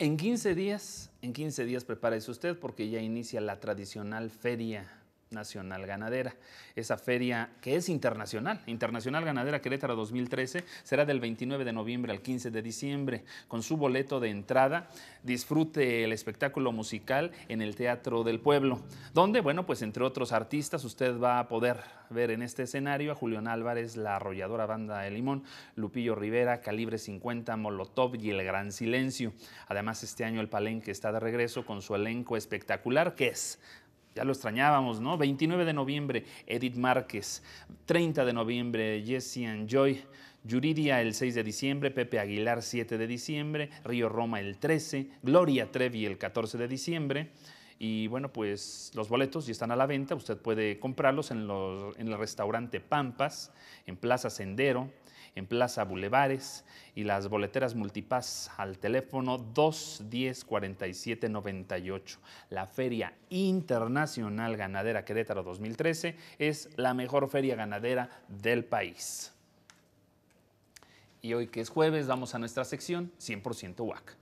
En 15 días, en 15 días prepárese usted porque ya inicia la tradicional feria Nacional Ganadera. Esa feria que es internacional, Internacional Ganadera Querétaro 2013, será del 29 de noviembre al 15 de diciembre. Con su boleto de entrada, disfrute el espectáculo musical en el Teatro del Pueblo, donde, bueno, pues entre otros artistas, usted va a poder ver en este escenario a Julián Álvarez, la arrolladora banda de Limón, Lupillo Rivera, Calibre 50, Molotov y El Gran Silencio. Además, este año el Palenque está de regreso con su elenco espectacular, que es ya lo extrañábamos, ¿no? 29 de noviembre, Edith Márquez. 30 de noviembre, Jesse and Joy. Yuridia el 6 de diciembre, Pepe Aguilar 7 de diciembre, Río Roma el 13, Gloria Trevi el 14 de diciembre. Y bueno, pues los boletos ya están a la venta, usted puede comprarlos en, el restaurante Pampas, en Plaza Sendero, en Plaza Bulevares y las boleteras Multipass al teléfono 210-4798. La Feria Internacional Ganadera Querétaro 2013 es la mejor feria ganadera del país. Y hoy que es jueves, vamos a nuestra sección 100% WAC.